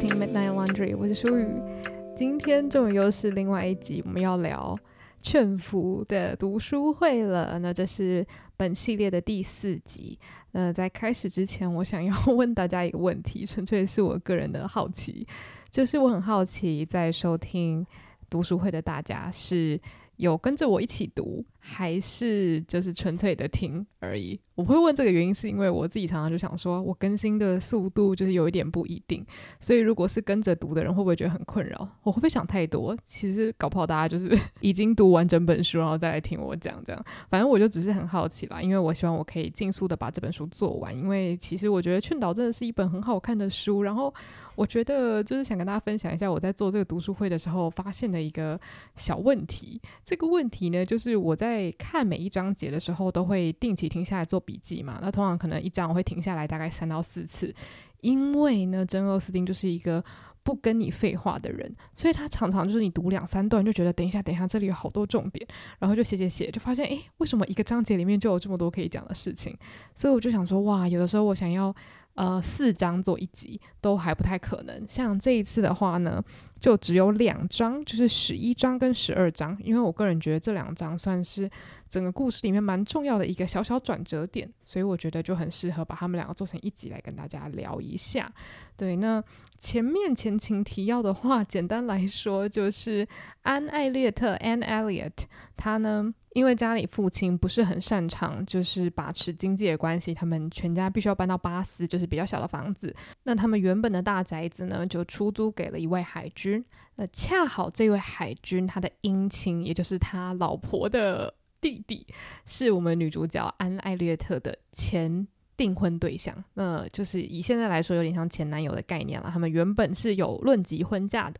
听 Midnight Laundry，我是舒雨。今天终于又是另外一集，我们要聊《劝服》的读书会了。那这是本系列的第四集。那在开始之前，我想要问大家一个问题，纯粹是我个人的好奇，就是我很好奇，在收听读书会的大家是有跟着我一起读。还是就是纯粹的听而已。我会问这个原因，是因为我自己常常就想说，我更新的速度就是有一点不一定，所以如果是跟着读的人，会不会觉得很困扰？我会不会想太多？其实搞不好大家就是已经读完整本书，然后再来听我讲这样。反正我就只是很好奇啦，因为我希望我可以尽速的把这本书做完，因为其实我觉得《劝导》真的是一本很好看的书。然后我觉得就是想跟大家分享一下我在做这个读书会的时候发现的一个小问题。这个问题呢，就是我在。会看每一章节的时候，都会定期停下来做笔记嘛？那通常可能一章我会停下来大概三到四次，因为呢，真奥斯丁就是一个不跟你废话的人，所以他常常就是你读两三段就觉得，等一下，等一下，这里有好多重点，然后就写写写，就发现，诶，为什么一个章节里面就有这么多可以讲的事情？所以我就想说，哇，有的时候我想要。呃，四张做一集都还不太可能。像这一次的话呢，就只有两张，就是十一张跟十二张，因为我个人觉得这两张算是整个故事里面蛮重要的一个小小转折点，所以我觉得就很适合把他们两个做成一集来跟大家聊一下。对，那。前面前情提要的话，简单来说就是安·艾略特 （Anne Elliot） 她呢，因为家里父亲不是很擅长，就是把持经济的关系，他们全家必须要搬到巴斯，就是比较小的房子。那他们原本的大宅子呢，就出租给了一位海军。那恰好这位海军他的姻亲，也就是他老婆的弟弟，是我们女主角安·艾略特的前。订婚对象，那就是以现在来说，有点像前男友的概念了。他们原本是有论及婚嫁的，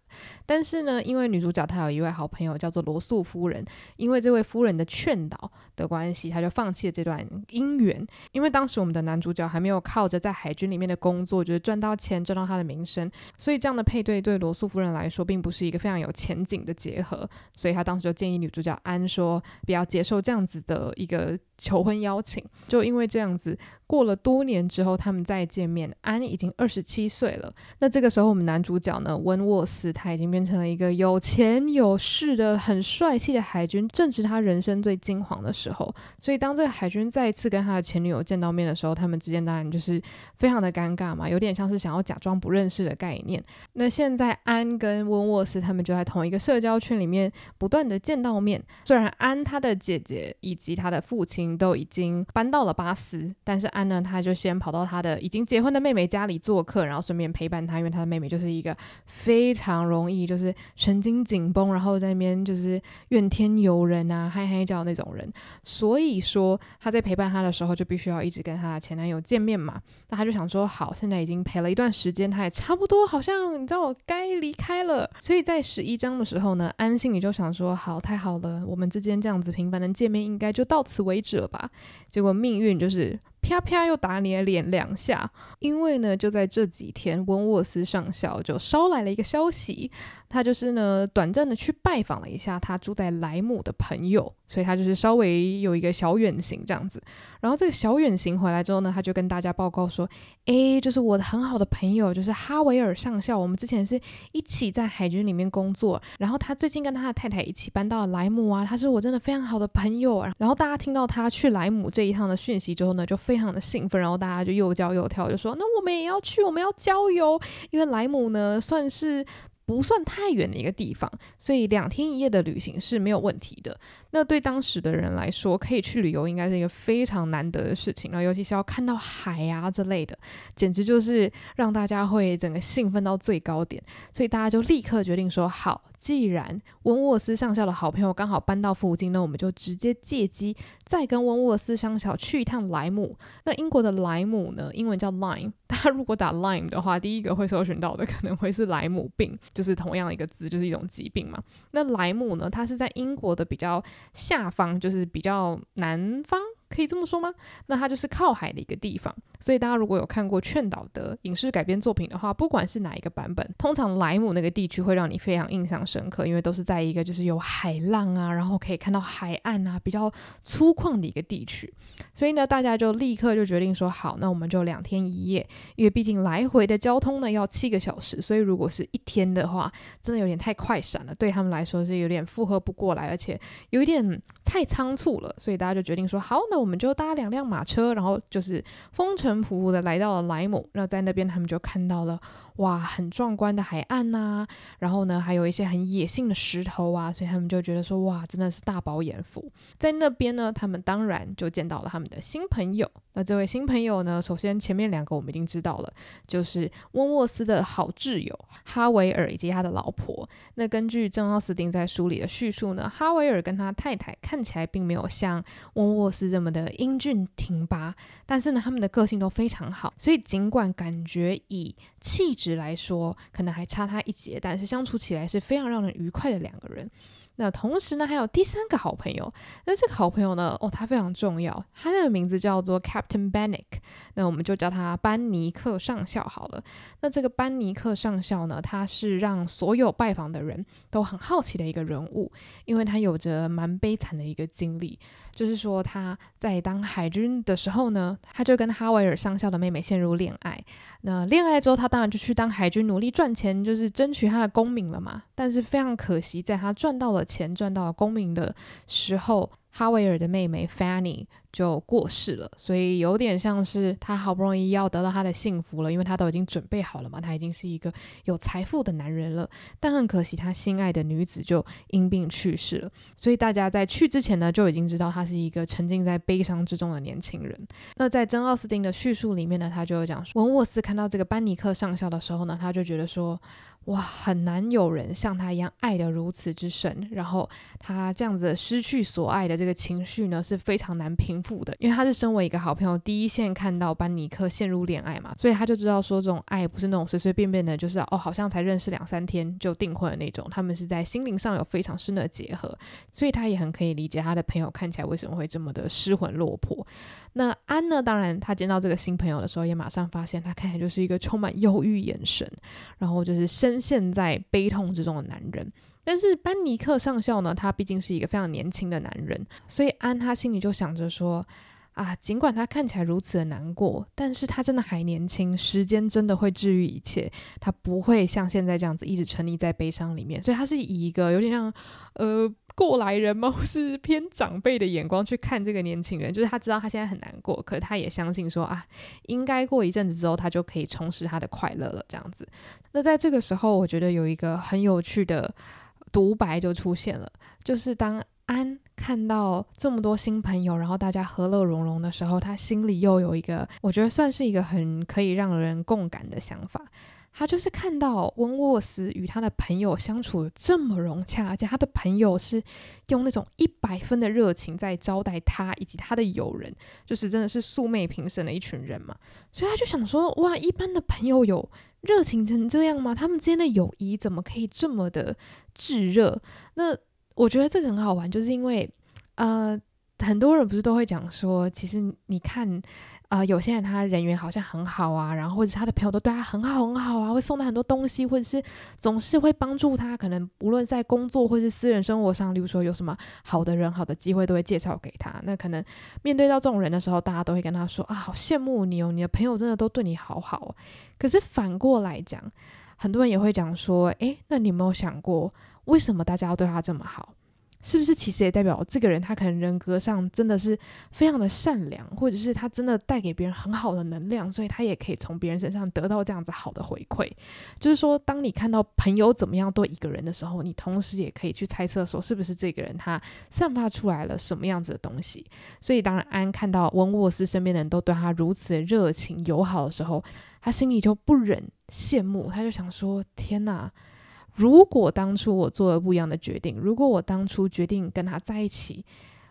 但是呢，因为女主角她有一位好朋友叫做罗素夫人，因为这位夫人的劝导的关系，她就放弃了这段姻缘。因为当时我们的男主角还没有靠着在海军里面的工作，就是赚到钱，赚到他的名声，所以这样的配对对罗素夫人来说，并不是一个非常有前景的结合，所以她当时就建议女主角安说，比较接受这样子的一个。求婚邀请，就因为这样子，过了多年之后，他们再见面，安已经二十七岁了。那这个时候，我们男主角呢，温沃斯他已经变成了一个有钱有势的、很帅气的海军，正值他人生最金黄的时候。所以，当这个海军再一次跟他的前女友见到面的时候，他们之间当然就是非常的尴尬嘛，有点像是想要假装不认识的概念。那现在，安跟温沃斯他们就在同一个社交圈里面不断的见到面，虽然安他的姐姐以及他的父亲。都已经搬到了巴斯，但是安呢，他就先跑到他的已经结婚的妹妹家里做客，然后顺便陪伴她，因为他的妹妹就是一个非常容易就是神经紧绷，然后在那边就是怨天尤人啊、嗨嗨叫那种人，所以说他在陪伴他的时候就必须要一直跟他的前男友见面嘛。那他就想说，好，现在已经陪了一段时间，他也差不多好像你知道我该离开了。所以在十一章的时候呢，安心里就想说，好，太好了，我们之间这样子频繁的见面应该就到此为止。吧？结果命运就是。啪啪又打你的脸两下，因为呢，就在这几天，温沃斯上校就捎来了一个消息，他就是呢短暂的去拜访了一下他住在莱姆的朋友，所以他就是稍微有一个小远行这样子。然后这个小远行回来之后呢，他就跟大家报告说，哎，就是我的很好的朋友，就是哈维尔上校，我们之前是一起在海军里面工作，然后他最近跟他的太太一起搬到了莱姆啊，他是我真的非常好的朋友啊。然后大家听到他去莱姆这一趟的讯息之后呢，就非。非常的兴奋，然后大家就又叫又跳，就说：“那我们也要去，我们要郊游。”因为莱姆呢，算是。不算太远的一个地方，所以两天一夜的旅行是没有问题的。那对当时的人来说，可以去旅游应该是一个非常难得的事情了，尤其是要看到海啊之类的，简直就是让大家会整个兴奋到最高点。所以大家就立刻决定说：“好，既然温沃斯上校的好朋友刚好搬到附近，那我们就直接借机再跟温沃斯上校去一趟莱姆。”那英国的莱姆呢，英文叫 lime。大家如果打 lime 的话，第一个会搜寻到的可能会是莱姆病。就是同样的一个字，就是一种疾病嘛。那莱姆呢？它是在英国的比较下方，就是比较南方。可以这么说吗？那它就是靠海的一个地方，所以大家如果有看过《劝导》的影视改编作品的话，不管是哪一个版本，通常莱姆那个地区会让你非常印象深刻，因为都是在一个就是有海浪啊，然后可以看到海岸啊，比较粗犷的一个地区。所以呢，大家就立刻就决定说，好，那我们就两天一夜，因为毕竟来回的交通呢要七个小时，所以如果是一天的话，真的有点太快闪了，对他们来说是有点负荷不过来，而且有一点太仓促了。所以大家就决定说，好，那我。我们就搭两辆马车，然后就是风尘仆仆的来到了莱姆。然后在那边，他们就看到了哇，很壮观的海岸呐。然后呢，还有一些很野性的石头啊，所以他们就觉得说哇，真的是大饱眼福。在那边呢，他们当然就见到了他们的新朋友。那这位新朋友呢，首先前面两个我们已经知道了，就是温沃斯的好挚友哈维尔以及他的老婆。那根据正奥斯汀在书里的叙述呢，哈维尔跟他太太看起来并没有像温沃斯这么的。的英俊挺拔，但是呢，他们的个性都非常好，所以尽管感觉以气质来说，可能还差他一截，但是相处起来是非常让人愉快的两个人。那同时呢，还有第三个好朋友，那这个好朋友呢，哦，他非常重要，他这个名字叫做 Captain Bannick，那我们就叫他班尼克上校好了。那这个班尼克上校呢，他是让所有拜访的人都很好奇的一个人物，因为他有着蛮悲惨的一个经历。就是说，他在当海军的时候呢，他就跟哈维尔上校的妹妹陷入恋爱。那恋爱之后，他当然就去当海军，努力赚钱，就是争取他的功名了嘛。但是非常可惜，在他赚到了钱、赚到了功名的时候。哈维尔的妹妹 Fanny 就过世了，所以有点像是他好不容易要得到他的幸福了，因为他都已经准备好了嘛，他已经是一个有财富的男人了。但很可惜，他心爱的女子就因病去世了。所以大家在去之前呢，就已经知道他是一个沉浸在悲伤之中的年轻人。那在真奥斯汀的叙述里面呢，他就有讲说，文沃斯看到这个班尼克上校的时候呢，他就觉得说。哇，很难有人像他一样爱的如此之深，然后他这样子失去所爱的这个情绪呢，是非常难平复的。因为他是身为一个好朋友，第一线看到班尼克陷入恋爱嘛，所以他就知道说，这种爱不是那种随随便便的，就是哦，好像才认识两三天就订婚的那种。他们是在心灵上有非常深的结合，所以他也很可以理解他的朋友看起来为什么会这么的失魂落魄。那安呢？当然，他见到这个新朋友的时候，也马上发现他看起来就是一个充满忧郁眼神，然后就是深陷在悲痛之中的男人。但是班尼克上校呢，他毕竟是一个非常年轻的男人，所以安他心里就想着说：啊，尽管他看起来如此的难过，但是他真的还年轻，时间真的会治愈一切，他不会像现在这样子一直沉溺在悲伤里面。所以他是以一个有点像，呃。过来人吗？或是偏长辈的眼光去看这个年轻人，就是他知道他现在很难过，可是他也相信说啊，应该过一阵子之后，他就可以重拾他的快乐了。这样子，那在这个时候，我觉得有一个很有趣的独白就出现了，就是当安看到这么多新朋友，然后大家和乐融融的时候，他心里又有一个，我觉得算是一个很可以让人共感的想法。他就是看到温沃斯与他的朋友相处这么融洽，而且他的朋友是用那种一百分的热情在招待他，以及他的友人，就是真的是素昧平生的一群人嘛。所以他就想说：哇，一般的朋友有热情成这样吗？他们之间的友谊怎么可以这么的炙热？那我觉得这个很好玩，就是因为呃，很多人不是都会讲说，其实你看。啊，有些人他人缘好像很好啊，然后或者他的朋友都对他很好很好啊，会送他很多东西，或者是总是会帮助他。可能无论在工作或是私人生活上，例如说有什么好的人、好的机会，都会介绍给他。那可能面对到这种人的时候，大家都会跟他说：“啊，好羡慕你哦，你的朋友真的都对你好好。”可是反过来讲，很多人也会讲说：“诶，那你有没有想过，为什么大家要对他这么好？”是不是其实也代表这个人他可能人格上真的是非常的善良，或者是他真的带给别人很好的能量，所以他也可以从别人身上得到这样子好的回馈。就是说，当你看到朋友怎么样对一个人的时候，你同时也可以去猜测说，是不是这个人他散发出来了什么样子的东西。所以，当然安看到温沃斯身边的人都对他如此热情友好的时候，他心里就不忍羡慕，他就想说：天哪！如果当初我做了不一样的决定，如果我当初决定跟他在一起，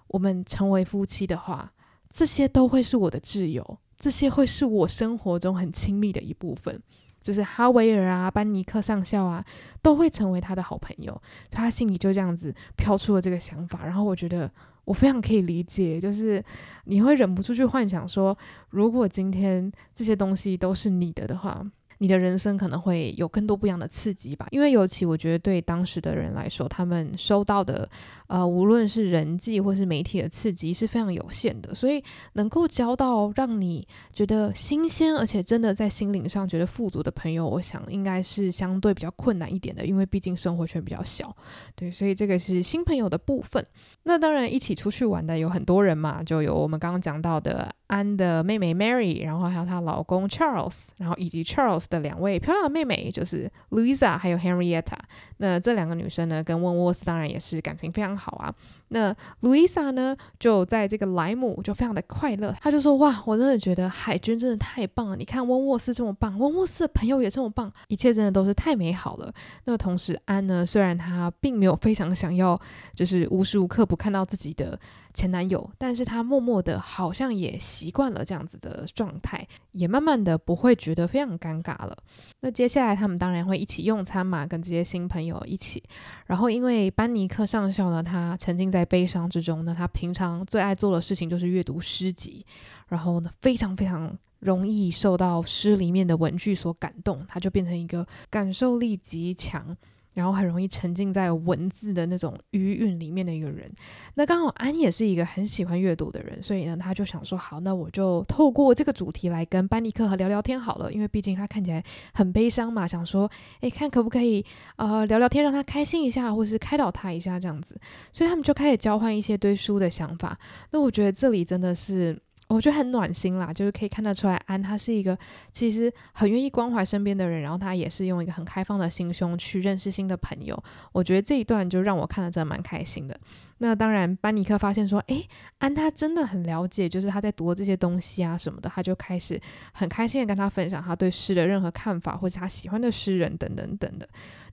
我们成为夫妻的话，这些都会是我的挚友，这些会是我生活中很亲密的一部分，就是哈维尔啊、班尼克上校啊，都会成为他的好朋友。所以他心里就这样子飘出了这个想法。然后我觉得我非常可以理解，就是你会忍不住去幻想说，如果今天这些东西都是你的的话。你的人生可能会有更多不一样的刺激吧，因为尤其我觉得对当时的人来说，他们收到的，呃，无论是人际或是媒体的刺激是非常有限的，所以能够交到让你觉得新鲜，而且真的在心灵上觉得富足的朋友，我想应该是相对比较困难一点的，因为毕竟生活圈比较小，对，所以这个是新朋友的部分。那当然，一起出去玩的有很多人嘛，就有我们刚刚讲到的。安的妹妹 Mary，然后还有她老公 Charles，然后以及 Charles 的两位漂亮的妹妹，就是 Louisa 还有 Henrietta。那这两个女生呢，跟温沃斯当然也是感情非常好啊。那 i s 莎呢？就在这个莱姆就非常的快乐，他就说：“哇，我真的觉得海军真的太棒了！你看温沃斯这么棒，温沃斯的朋友也这么棒，一切真的都是太美好了。”那同时安呢，虽然他并没有非常想要，就是无时无刻不看到自己的前男友，但是他默默的好像也习惯了这样子的状态，也慢慢的不会觉得非常尴尬了。那接下来他们当然会一起用餐嘛，跟这些新朋友一起。然后因为班尼克上校呢，他曾经在。在悲伤之中呢，他平常最爱做的事情就是阅读诗集，然后呢，非常非常容易受到诗里面的文句所感动，他就变成一个感受力极强。然后很容易沉浸在文字的那种余韵里面的一个人，那刚好安也是一个很喜欢阅读的人，所以呢，他就想说，好，那我就透过这个主题来跟班尼克聊聊天好了，因为毕竟他看起来很悲伤嘛，想说，哎，看可不可以呃聊聊天，让他开心一下，或是开导他一下这样子，所以他们就开始交换一些对书的想法。那我觉得这里真的是。我觉得很暖心啦，就是可以看得出来安他是一个其实很愿意关怀身边的人，然后他也是用一个很开放的心胸去认识新的朋友。我觉得这一段就让我看得真的蛮开心的。那当然，班尼克发现说，诶，安他真的很了解，就是他在读这些东西啊什么的，他就开始很开心的跟他分享他对诗的任何看法，或者他喜欢的诗人等等等的。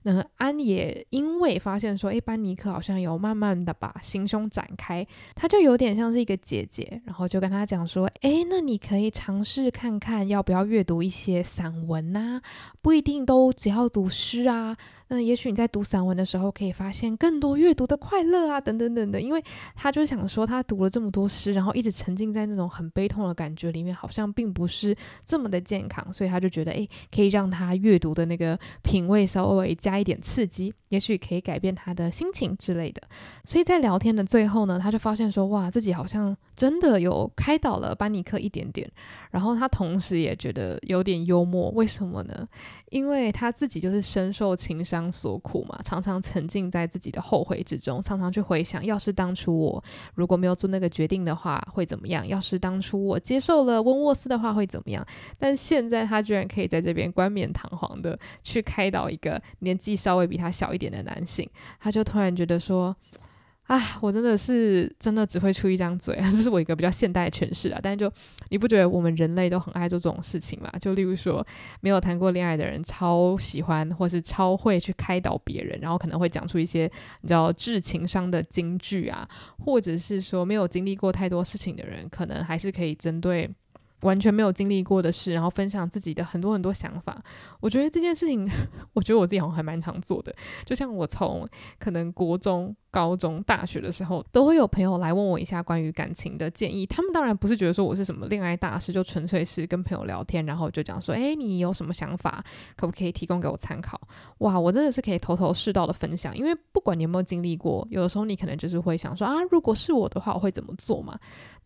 那安也因为发现说，诶，班尼克好像有慢慢的把心胸展开，他就有点像是一个姐姐，然后就跟他讲说，哎，那你可以尝试看看要不要阅读一些散文呐，不一定都只要读诗啊。那也许你在读散文的时候，可以发现更多阅读的快乐啊，等等等等。因为他就想说，他读了这么多诗，然后一直沉浸在那种很悲痛的感觉里面，好像并不是这么的健康，所以他就觉得，诶，可以让他阅读的那个品味稍微加一点刺激，也许可以改变他的心情之类的。所以在聊天的最后呢，他就发现说，哇，自己好像真的有开导了班尼克一点点。然后他同时也觉得有点幽默，为什么呢？因为他自己就是深受情伤所苦嘛，常常沉浸在自己的后悔之中，常常去回想，要是当初我如果没有做那个决定的话，会怎么样？要是当初我接受了温沃斯的话，会怎么样？但现在他居然可以在这边冠冕堂皇的去开导一个年纪稍微比他小一点的男性，他就突然觉得说。啊，我真的是真的只会出一张嘴，这是我一个比较现代的诠释啊。但是就你不觉得我们人类都很爱做这种事情吗？就例如说，没有谈过恋爱的人超喜欢或是超会去开导别人，然后可能会讲出一些你知道智情商的金句啊，或者是说没有经历过太多事情的人，可能还是可以针对。完全没有经历过的事，然后分享自己的很多很多想法。我觉得这件事情，我觉得我自己好像还蛮常做的。就像我从可能国中、高中、大学的时候，都会有朋友来问我一下关于感情的建议。他们当然不是觉得说我是什么恋爱大师，就纯粹是跟朋友聊天，然后就讲说：“诶，你有什么想法，可不可以提供给我参考？”哇，我真的是可以头头是道的分享，因为不管你有没有经历过，有的时候你可能就是会想说：“啊，如果是我的话，我会怎么做嘛？”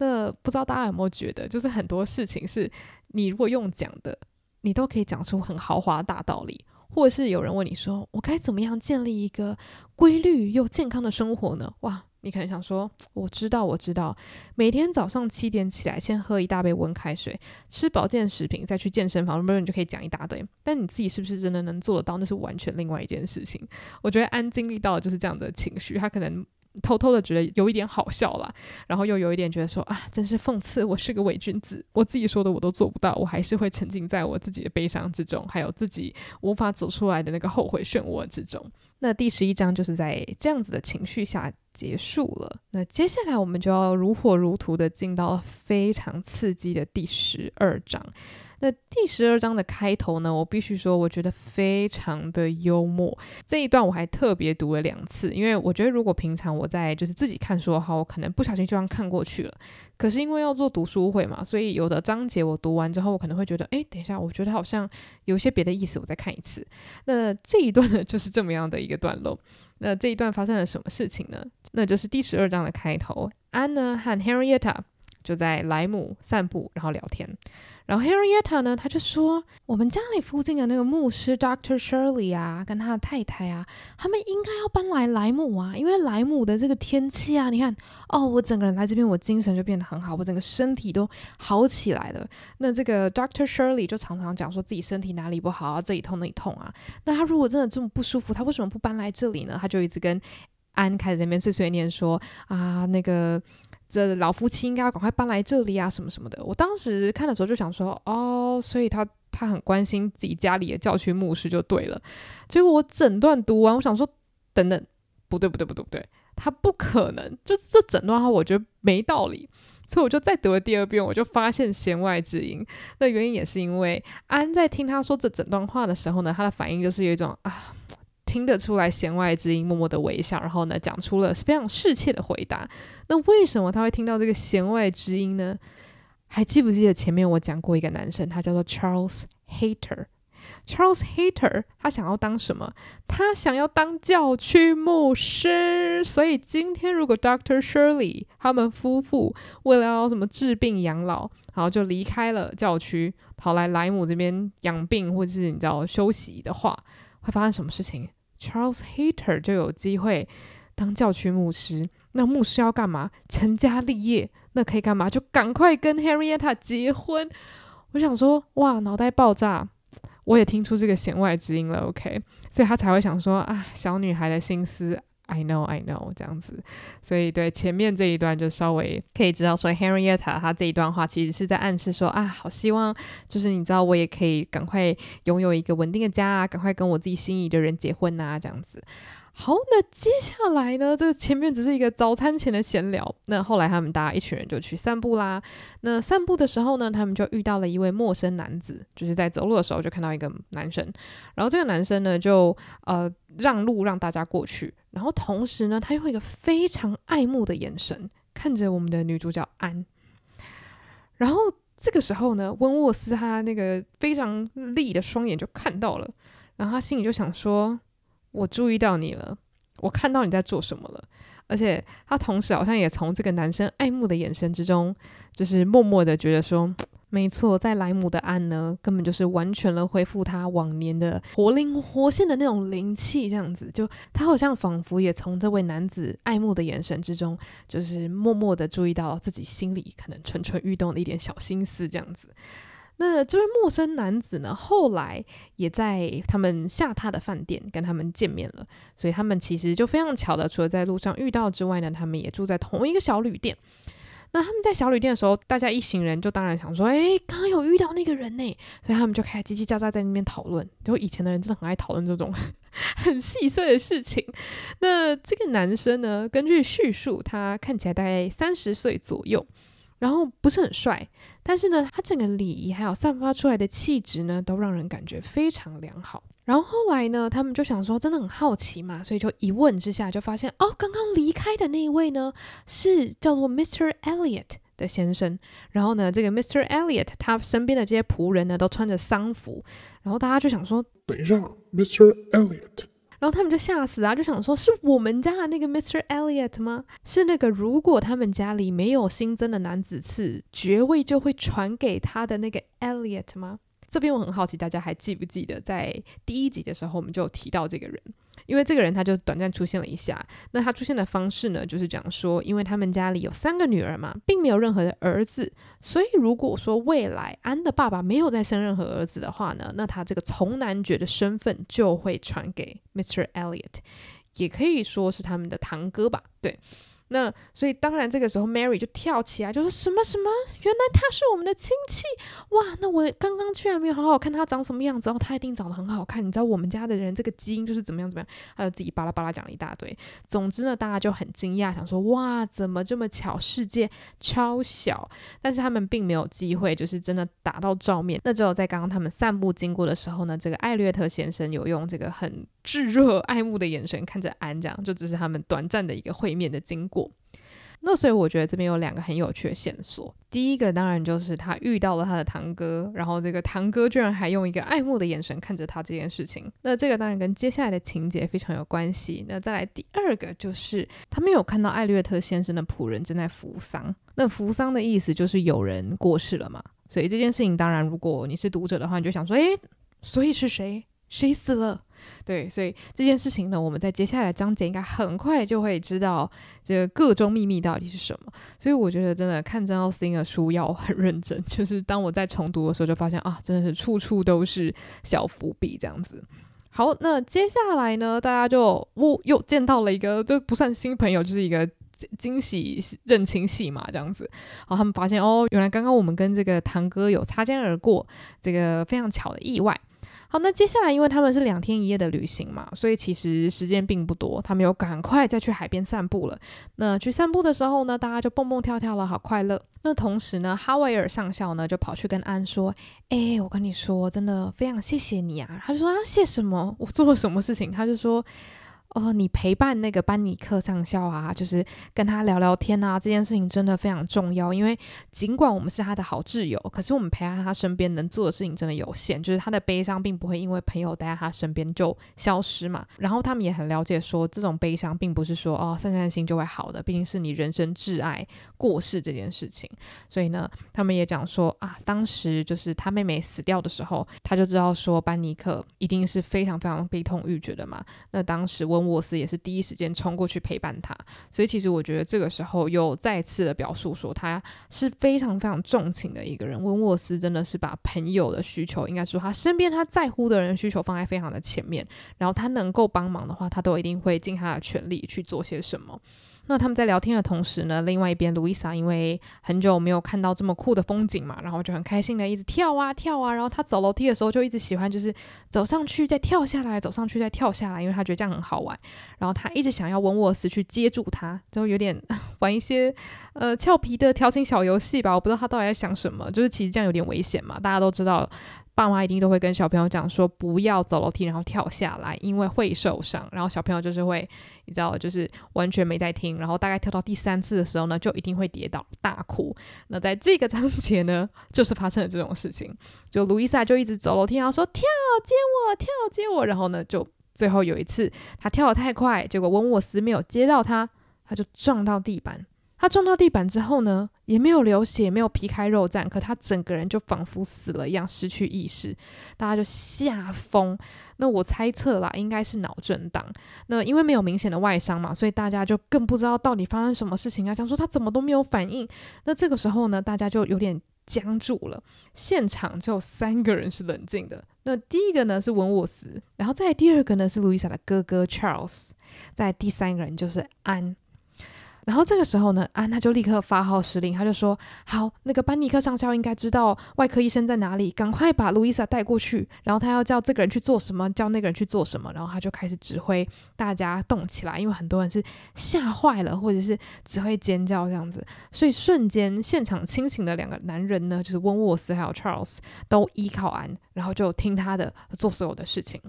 那不知道大家有没有觉得，就是很多事。情是你如果用讲的，你都可以讲出很豪华大道理。或者是有人问你说，我该怎么样建立一个规律又健康的生活呢？哇，你可能想说，我知道，我知道，每天早上七点起来，先喝一大杯温开水，吃保健食品，再去健身房，是不你就可以讲一大堆？但你自己是不是真的能做得到？那是完全另外一件事情。我觉得安经历到就是这样的情绪，他可能。偷偷的觉得有一点好笑了，然后又有一点觉得说啊，真是讽刺，我是个伪君子，我自己说的我都做不到，我还是会沉浸在我自己的悲伤之中，还有自己无法走出来的那个后悔漩涡之中。那第十一章就是在这样子的情绪下结束了。那接下来我们就要如火如荼的进到非常刺激的第十二章。那第十二章的开头呢？我必须说，我觉得非常的幽默。这一段我还特别读了两次，因为我觉得如果平常我在就是自己看书的话，我可能不小心就让看过去了。可是因为要做读书会嘛，所以有的章节我读完之后，我可能会觉得，哎，等一下，我觉得好像有些别的意思，我再看一次。那这一段呢，就是这么样的一个段落。那这一段发生了什么事情呢？那就是第十二章的开头，安呢和 Henrietta。就在莱姆散步，然后聊天。然后 Herrietta 呢，他就说，我们家里附近的那个牧师 Doctor Shirley 啊，跟他的太太啊，他们应该要搬来莱姆啊，因为莱姆的这个天气啊，你看，哦，我整个人来这边，我精神就变得很好，我整个身体都好起来了。那这个 Doctor Shirley 就常常讲说自己身体哪里不好啊，这里痛那里痛啊。那他如果真的这么不舒服，他为什么不搬来这里呢？他就一直跟安开始那边碎碎念说啊，那个。这老夫妻应该要赶快搬来这里啊，什么什么的。我当时看的时候就想说，哦，所以他他很关心自己家里的教区牧师就对了。结果我整段读完，我想说，等等，不对不对不对不对，他不可能，就这整段话我觉得没道理。所以我就再读了第二遍，我就发现弦外之音。那原因也是因为安在听他说这整段话的时候呢，他的反应就是有一种啊。听得出来弦外之音，默默的微笑，然后呢，讲出了非常世切的回答。那为什么他会听到这个弦外之音呢？还记不记得前面我讲过一个男生，他叫做 Charles Hater。Charles Hater 他想要当什么？他想要当教区牧师。所以今天如果 Doctor Shirley 他们夫妇为了要什么治病养老，然后就离开了教区，跑来莱姆这边养病或者是你知道休息的话，会发生什么事情？Charles Hayter 就有机会当教区牧师，那牧师要干嘛？成家立业，那可以干嘛？就赶快跟 Harriet 结婚。我想说，哇，脑袋爆炸！我也听出这个弦外之音了，OK？所以他才会想说，啊，小女孩的心思。I know, I know，这样子，所以对前面这一段就稍微可以知道说，Henrietta 她这一段话其实是在暗示说啊，好希望就是你知道我也可以赶快拥有一个稳定的家啊，赶快跟我自己心仪的人结婚啊，这样子。好，那接下来呢，这前面只是一个早餐前的闲聊。那后来他们大家一群人就去散步啦。那散步的时候呢，他们就遇到了一位陌生男子，就是在走路的时候就看到一个男生，然后这个男生呢就呃让路让大家过去。然后同时呢，他用一个非常爱慕的眼神看着我们的女主角安。然后这个时候呢，温沃斯他那个非常利的双眼就看到了，然后他心里就想说：“我注意到你了，我看到你在做什么了。”而且他同时好像也从这个男生爱慕的眼神之中，就是默默的觉得说。没错，在莱姆的案呢，根本就是完全了恢复他往年的活灵活现的那种灵气，这样子就他好像仿佛也从这位男子爱慕的眼神之中，就是默默的注意到自己心里可能蠢蠢欲动的一点小心思，这样子。那这位陌生男子呢，后来也在他们下榻的饭店跟他们见面了，所以他们其实就非常巧的，除了在路上遇到之外呢，他们也住在同一个小旅店。那他们在小旅店的时候，大家一行人就当然想说，哎，刚刚有遇到那个人呢，所以他们就开始叽叽喳喳在那边讨论。就以前的人真的很爱讨论这种 很细碎的事情。那这个男生呢，根据叙述，他看起来大概三十岁左右。然后不是很帅，但是呢，他整个礼仪还有散发出来的气质呢，都让人感觉非常良好。然后后来呢，他们就想说，真的很好奇嘛，所以就一问之下就发现，哦，刚刚离开的那一位呢，是叫做 Mr. Elliot 的先生。然后呢，这个 Mr. Elliot 他身边的这些仆人呢，都穿着丧服。然后大家就想说，等一下 Mr. Elliot？然后他们就吓死啊！就想说是我们家的那个 Mr. Elliot 吗？是那个如果他们家里没有新增的男子次爵位就会传给他的那个 Elliot 吗？这边我很好奇，大家还记不记得在第一集的时候，我们就提到这个人。因为这个人他就短暂出现了一下，那他出现的方式呢，就是讲说，因为他们家里有三个女儿嘛，并没有任何的儿子，所以如果说未来安的爸爸没有再生任何儿子的话呢，那他这个从男爵的身份就会传给 Mr. Elliot，也可以说是他们的堂哥吧，对。那所以当然这个时候，Mary 就跳起来，就说什么什么，原来他是我们的亲戚，哇！那我刚刚居然没有好好看他长什么样子，哦，他一定长得很好看，你知道我们家的人这个基因就是怎么样怎么样，还有自己巴拉巴拉讲了一大堆。总之呢，大家就很惊讶，想说哇，怎么这么巧，世界超小。但是他们并没有机会，就是真的打到照面。那只有在刚刚他们散步经过的时候呢，这个艾略特先生有用这个很。炙热爱慕的眼神看着安，这样就只是他们短暂的一个会面的经过。那所以我觉得这边有两个很有趣的线索。第一个当然就是他遇到了他的堂哥，然后这个堂哥居然还用一个爱慕的眼神看着他这件事情。那这个当然跟接下来的情节非常有关系。那再来第二个就是他没有看到艾略特先生的仆人正在扶丧。那扶丧的意思就是有人过世了嘛。所以这件事情当然，如果你是读者的话，你就想说：诶，所以是谁？谁死了？对，所以这件事情呢，我们在接下来章节应该很快就会知道这个个中秘密到底是什么。所以我觉得真的看《t 奥斯汀的书要很认真，就是当我在重读的时候，就发现啊，真的是处处都是小伏笔这样子。好，那接下来呢，大家就哦、又见到了一个都不算新朋友，就是一个惊喜认亲戏嘛，这样子。然后他们发现哦，原来刚刚我们跟这个堂哥有擦肩而过，这个非常巧的意外。好，那接下来因为他们是两天一夜的旅行嘛，所以其实时间并不多，他们又赶快再去海边散步了。那去散步的时候呢，大家就蹦蹦跳跳了，好快乐。那同时呢，哈维尔上校呢就跑去跟安说：“哎，我跟你说，真的非常谢谢你啊。”他就说：“啊，谢什么？我做了什么事情？”他就说。哦，你陪伴那个班尼克上校啊，就是跟他聊聊天啊，这件事情真的非常重要。因为尽管我们是他的好挚友，可是我们陪在他身边能做的事情真的有限。就是他的悲伤并不会因为朋友待在他身边就消失嘛。然后他们也很了解，说这种悲伤并不是说哦，散散心就会好的，毕竟是你人生挚爱过世这件事情。所以呢，他们也讲说啊，当时就是他妹妹死掉的时候，他就知道说班尼克一定是非常非常悲痛欲绝的嘛。那当时我。沃斯也是第一时间冲过去陪伴他，所以其实我觉得这个时候又再次的表述说，他是非常非常重情的一个人。温沃斯真的是把朋友的需求，应该说他身边他在乎的人需求放在非常的前面，然后他能够帮忙的话，他都一定会尽他的全力去做些什么。那他们在聊天的同时呢，另外一边，i 易莎因为很久没有看到这么酷的风景嘛，然后就很开心的一直跳啊跳啊。然后她走楼梯的时候就一直喜欢就是走上去再跳下来，走上去再跳下来，因为她觉得这样很好玩。然后她一直想要温沃斯去接住她，就有点 玩一些呃俏皮的调情小游戏吧。我不知道她到底在想什么，就是其实这样有点危险嘛，大家都知道。爸妈一定都会跟小朋友讲说，不要走楼梯，然后跳下来，因为会受伤。然后小朋友就是会，你知道，就是完全没在听。然后大概跳到第三次的时候呢，就一定会跌倒大哭。那在这个章节呢，就是发生了这种事情。就路易萨就一直走楼梯，然后说跳接我，跳接我。然后呢，就最后有一次他跳得太快，结果温沃斯没有接到他，他就撞到地板。他撞到地板之后呢，也没有流血，没有皮开肉绽，可他整个人就仿佛死了一样，失去意识，大家就吓疯。那我猜测啦，应该是脑震荡。那因为没有明显的外伤嘛，所以大家就更不知道到底发生什么事情啊。想说他怎么都没有反应。那这个时候呢，大家就有点僵住了。现场只有三个人是冷静的。那第一个呢是文沃斯，然后再第二个呢是路易莎的哥哥 Charles，在第三个人就是安。然后这个时候呢，安娜就立刻发号施令，她就说：“好，那个班尼克上校应该知道外科医生在哪里，赶快把路易莎带过去。”然后他要叫这个人去做什么，叫那个人去做什么，然后他就开始指挥大家动起来，因为很多人是吓坏了，或者是只会尖叫这样子，所以瞬间现场清醒的两个男人呢，就是温沃斯还有 Charles，都依靠安，然后就听他的做所有的事情。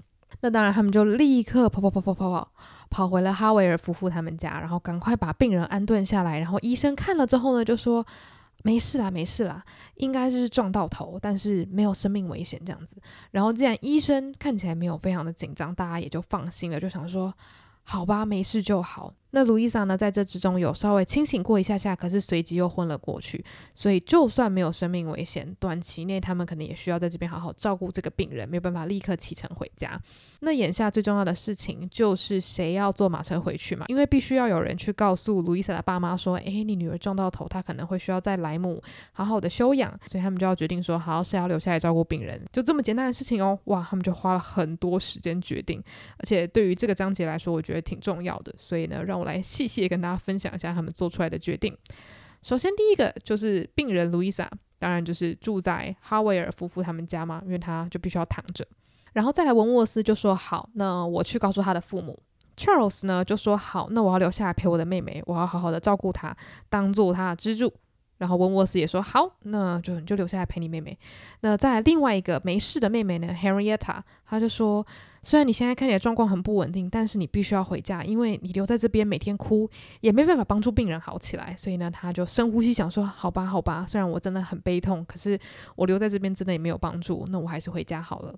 那当然，他们就立刻跑跑跑跑跑跑跑回了哈维尔夫妇他们家，然后赶快把病人安顿下来。然后医生看了之后呢，就说没事啦，没事啦，应该是撞到头，但是没有生命危险这样子。然后既然医生看起来没有非常的紧张，大家也就放心了，就想说好吧，没事就好。那露易莎呢？在这之中有稍微清醒过一下下，可是随即又昏了过去。所以就算没有生命危险，短期内他们可能也需要在这边好好照顾这个病人，没有办法立刻启程回家。那眼下最重要的事情就是谁要坐马车回去嘛？因为必须要有人去告诉露易莎的爸妈说：“诶，你女儿撞到头，她可能会需要在莱姆好好的休养。”所以他们就要决定说：“好，谁要留下来照顾病人？”就这么简单的事情哦，哇，他们就花了很多时间决定。而且对于这个章节来说，我觉得挺重要的。所以呢，让我来细细跟大家分享一下他们做出来的决定。首先，第一个就是病人 i 易莎，当然就是住在哈维尔夫妇他们家嘛，因为他就必须要躺着。然后再来文沃斯就说：“好，那我去告诉他的父母。” Charles 呢就说：“好，那我要留下来陪我的妹妹，我要好好的照顾她，当做他的支柱。”然后温沃斯也说好，那就你就留下来陪你妹妹。那在另外一个没事的妹妹呢 h e r r i e t t a 她就说，虽然你现在看起来状况很不稳定，但是你必须要回家，因为你留在这边每天哭也没办法帮助病人好起来。所以呢，她就深呼吸，想说，好吧，好吧，虽然我真的很悲痛，可是我留在这边真的也没有帮助，那我还是回家好了。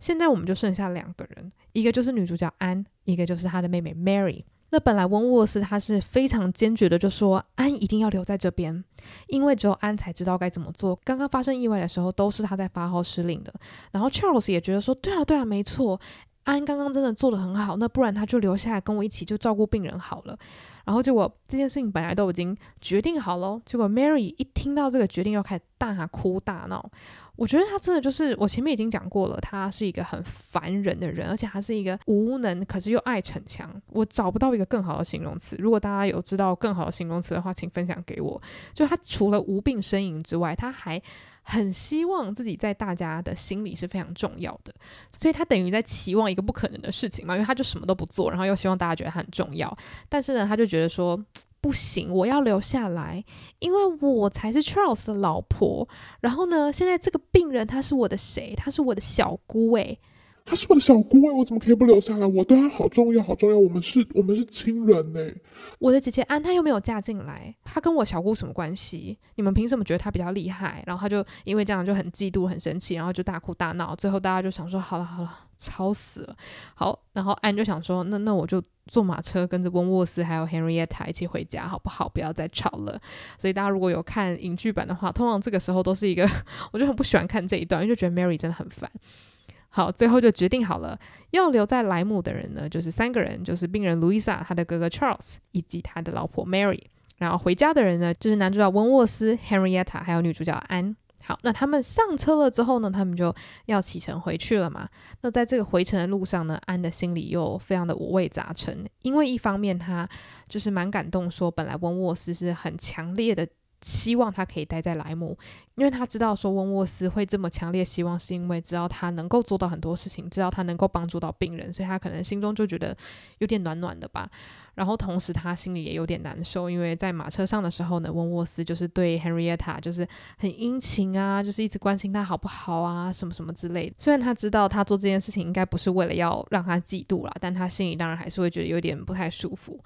现在我们就剩下两个人，一个就是女主角安，一个就是她的妹妹 Mary。那本来温沃斯他是非常坚决的，就说安一定要留在这边，因为只有安才知道该怎么做。刚刚发生意外的时候，都是他在发号施令的。然后 Charles 也觉得说，对啊，对啊，没错。安刚刚真的做得很好，那不然他就留下来跟我一起就照顾病人好了。然后结果这件事情本来都已经决定好喽，结果 Mary 一听到这个决定又开始大哭大闹。我觉得他真的就是我前面已经讲过了，他是一个很烦人的人，而且他是一个无能，可是又爱逞强。我找不到一个更好的形容词，如果大家有知道更好的形容词的话，请分享给我。就他除了无病呻吟之外，他还。很希望自己在大家的心里是非常重要的，所以他等于在期望一个不可能的事情嘛，因为他就什么都不做，然后又希望大家觉得他很重要。但是呢，他就觉得说不行，我要留下来，因为我才是 Charles 的老婆。然后呢，现在这个病人他是我的谁？他是我的小姑诶。她是我的小姑，我怎么可以不留下来？我对她好重要，好重要，我们是，我们是亲人呢。我的姐姐安，她又没有嫁进来，她跟我小姑什么关系？你们凭什么觉得她比较厉害？然后她就因为这样就很嫉妒，很生气，然后就大哭大闹。最后大家就想说：好了好了，吵死了。好，然后安就想说：那那我就坐马车跟着温沃斯还有 Henrietta 一起回家好不好？不要再吵了。所以大家如果有看影剧版的话，通常这个时候都是一个，我就很不喜欢看这一段，因为觉得 Mary 真的很烦。好，最后就决定好了，要留在莱姆的人呢，就是三个人，就是病人露易萨、他的哥哥 Charles 以及他的老婆 Mary。然后回家的人呢，就是男主角温沃斯、Henrietta 还有女主角安。好，那他们上车了之后呢，他们就要启程回去了嘛。那在这个回程的路上呢，安的心里又非常的五味杂陈，因为一方面他就是蛮感动，说本来温沃斯是很强烈的。希望他可以待在莱姆，因为他知道说温沃斯会这么强烈希望，是因为知道他能够做到很多事情，知道他能够帮助到病人，所以他可能心中就觉得有点暖暖的吧。然后同时他心里也有点难受，因为在马车上的时候呢，温沃斯就是对 Henrietta 就是很殷勤啊，就是一直关心他好不好啊，什么什么之类的。虽然他知道他做这件事情应该不是为了要让他嫉妒了，但他心里当然还是会觉得有点不太舒服。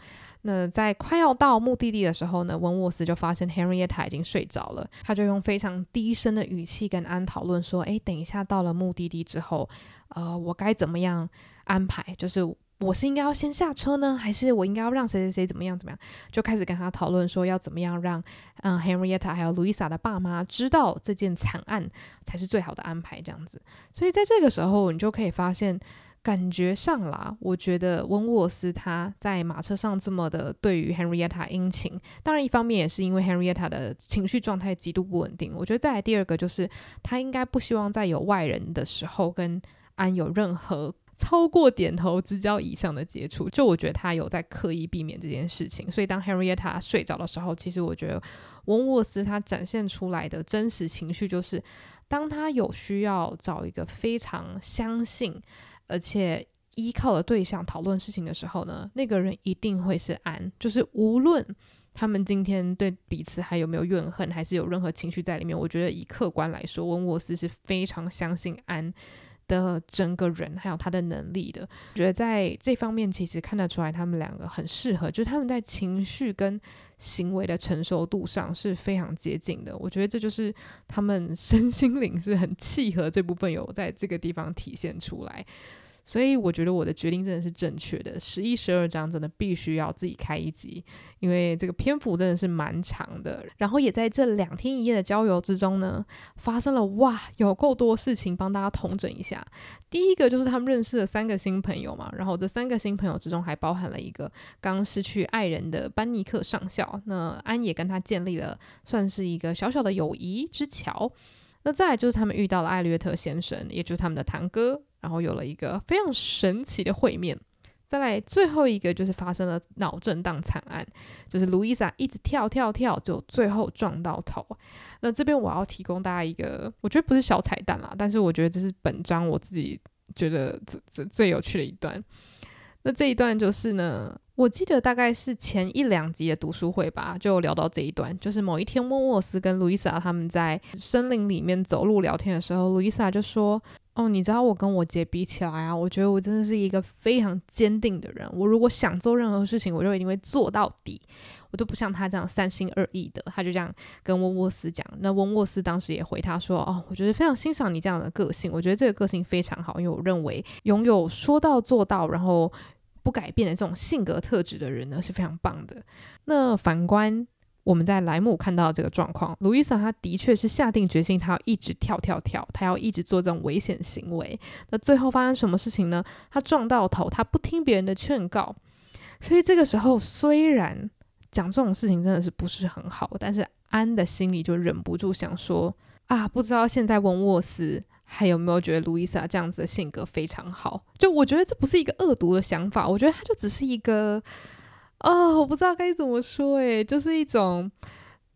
那在快要到目的地的时候呢，温沃斯就发现 Henrietta 已经睡着了。他就用非常低声的语气跟安讨论说：“哎，等一下到了目的地之后，呃，我该怎么样安排？就是我是应该要先下车呢，还是我应该要让谁谁谁怎么样怎么样？就开始跟他讨论说要怎么样让嗯，Henrietta 还有 i 易莎的爸妈知道这件惨案才是最好的安排这样子。所以在这个时候，你就可以发现。感觉上啦，我觉得温沃斯他在马车上这么的对于 Henrietta 殷勤，当然一方面也是因为 Henrietta 的情绪状态极度不稳定。我觉得再来第二个就是他应该不希望在有外人的时候跟安有任何超过点头之交以上的接触。就我觉得他有在刻意避免这件事情。所以当 Henrietta 睡着的时候，其实我觉得温沃斯他展现出来的真实情绪就是，当他有需要找一个非常相信。而且依靠的对象讨论事情的时候呢，那个人一定会是安。就是无论他们今天对彼此还有没有怨恨，还是有任何情绪在里面，我觉得以客观来说，温沃斯是非常相信安。的整个人还有他的能力的，觉得在这方面其实看得出来，他们两个很适合，就是他们在情绪跟行为的成熟度上是非常接近的。我觉得这就是他们身心灵是很契合这部分有在这个地方体现出来。所以我觉得我的决定真的是正确的。十一、十二章真的必须要自己开一集，因为这个篇幅真的是蛮长的。然后也在这两天一夜的郊游之中呢，发生了哇，有够多事情帮大家统整一下。第一个就是他们认识了三个新朋友嘛，然后这三个新朋友之中还包含了一个刚失去爱人的班尼克上校，那安也跟他建立了算是一个小小的友谊之桥。那再就是他们遇到了艾略特先生，也就是他们的堂哥。然后有了一个非常神奇的会面，再来最后一个就是发生了脑震荡惨案，就是路易莎一直跳跳跳，就最后撞到头。那这边我要提供大家一个，我觉得不是小彩蛋啦，但是我觉得这是本章我自己觉得最最最有趣的一段。那这一段就是呢，我记得大概是前一两集的读书会吧，就聊到这一段，就是某一天莫沃斯跟路易莎他们在森林里面走路聊天的时候，路易莎就说。哦，你知道我跟我姐比起来啊，我觉得我真的是一个非常坚定的人。我如果想做任何事情，我就一定会做到底，我都不像他这样三心二意的。他就这样跟温沃斯讲，那温沃斯当时也回他说：“哦，我觉得非常欣赏你这样的个性，我觉得这个个性非常好，因为我认为拥有说到做到，然后不改变的这种性格特质的人呢是非常棒的。”那反观，我们在莱姆看到这个状况，路易莎她的确是下定决心，她要一直跳跳跳，她要一直做这种危险行为。那最后发生什么事情呢？她撞到头，她不听别人的劝告。所以这个时候，虽然讲这种事情真的是不是很好，但是安的心里就忍不住想说：啊，不知道现在温沃斯还有没有觉得路易莎这样子的性格非常好？就我觉得这不是一个恶毒的想法，我觉得他就只是一个。啊，我不知道该怎么说，哎，就是一种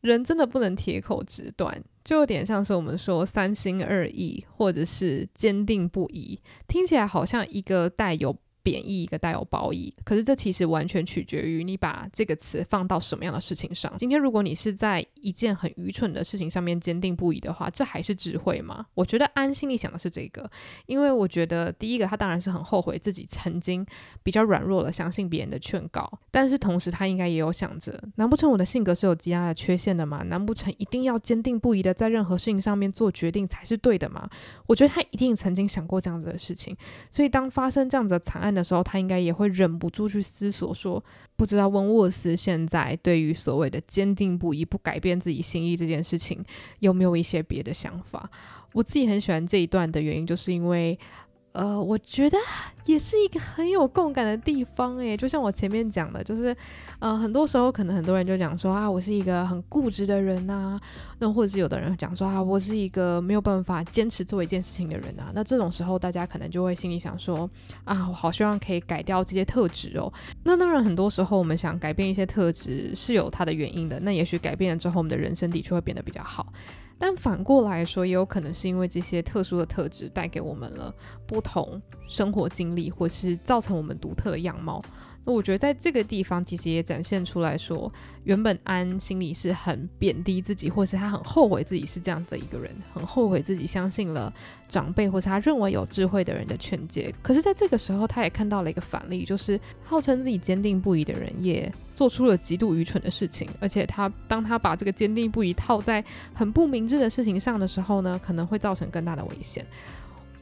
人真的不能铁口直断，就有点像是我们说三心二意，或者是坚定不移，听起来好像一个带有。贬义一个带有褒义，可是这其实完全取决于你把这个词放到什么样的事情上。今天如果你是在一件很愚蠢的事情上面坚定不移的话，这还是智慧吗？我觉得安心里想的是这个，因为我觉得第一个他当然是很后悔自己曾经比较软弱了，相信别人的劝告。但是同时他应该也有想着，难不成我的性格是有极大的缺陷的吗？难不成一定要坚定不移的在任何事情上面做决定才是对的吗？我觉得他一定曾经想过这样子的事情。所以当发生这样子的惨案。的时候，他应该也会忍不住去思索，说不知道温沃斯现在对于所谓的坚定不移、不改变自己心意这件事情，有没有一些别的想法？我自己很喜欢这一段的原因，就是因为。呃，我觉得也是一个很有共感的地方诶，就像我前面讲的，就是，呃，很多时候可能很多人就讲说啊，我是一个很固执的人呐，那或者是有的人讲说啊，我是一个没有办法坚持做一件事情的人啊，那这种时候大家可能就会心里想说啊，我好希望可以改掉这些特质哦。那当然，很多时候我们想改变一些特质是有它的原因的，那也许改变了之后，我们的人生的确会变得比较好。但反过来说，也有可能是因为这些特殊的特质带给我们了不同生活经历，或是造成我们独特的样貌。那我觉得在这个地方，其实也展现出来，说原本安心里是很贬低自己，或是他很后悔自己是这样子的一个人，很后悔自己相信了长辈或是他认为有智慧的人的劝诫。可是，在这个时候，他也看到了一个反例，就是号称自己坚定不移的人，也做出了极度愚蠢的事情。而且，他当他把这个坚定不移套在很不明智的事情上的时候呢，可能会造成更大的危险。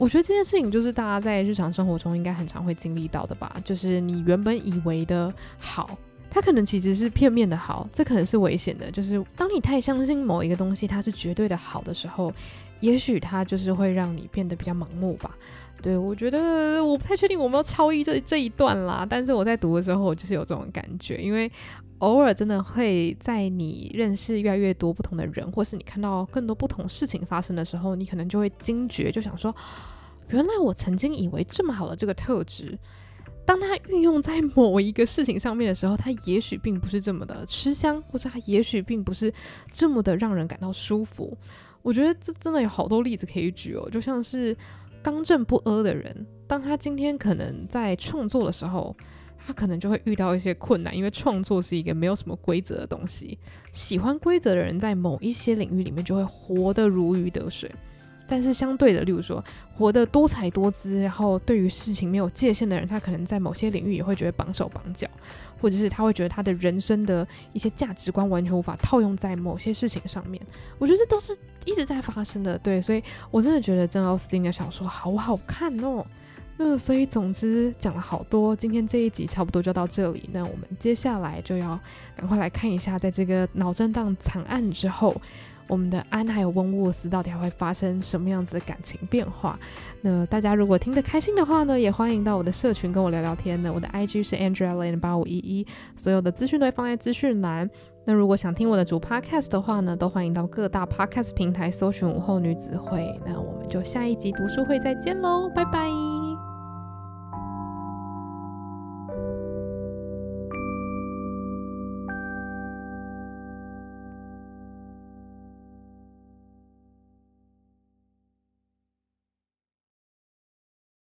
我觉得这件事情就是大家在日常生活中应该很常会经历到的吧，就是你原本以为的好，它可能其实是片面的好，这可能是危险的。就是当你太相信某一个东西，它是绝对的好的时候，也许它就是会让你变得比较盲目吧。对，我觉得我不太确定我们要超越这这一段啦，但是我在读的时候，我就是有这种感觉，因为。偶尔真的会在你认识越来越多不同的人，或是你看到更多不同事情发生的时候，你可能就会惊觉，就想说，原来我曾经以为这么好的这个特质，当它运用在某一个事情上面的时候，它也许并不是这么的吃香，或者它也许并不是这么的让人感到舒服。我觉得这真的有好多例子可以举哦，就像是刚正不阿的人，当他今天可能在创作的时候。他可能就会遇到一些困难，因为创作是一个没有什么规则的东西。喜欢规则的人，在某一些领域里面就会活得如鱼得水，但是相对的，例如说活得多才多姿，然后对于事情没有界限的人，他可能在某些领域也会觉得绑手绑脚，或者是他会觉得他的人生的一些价值观完全无法套用在某些事情上面。我觉得这都是一直在发生的，对，所以我真的觉得真奥斯汀的小说好好看哦。那所以，总之讲了好多，今天这一集差不多就到这里。那我们接下来就要赶快来看一下，在这个脑震荡惨案之后，我们的安还有温沃斯到底还会发生什么样子的感情变化？那大家如果听得开心的话呢，也欢迎到我的社群跟我聊聊天。我的 IG 是 Andrea l i n e 八五一一，所有的资讯都会放在资讯栏。那如果想听我的主 Podcast 的话呢，都欢迎到各大 Podcast 平台搜寻午后女子会。那我们就下一集读书会再见喽，拜拜。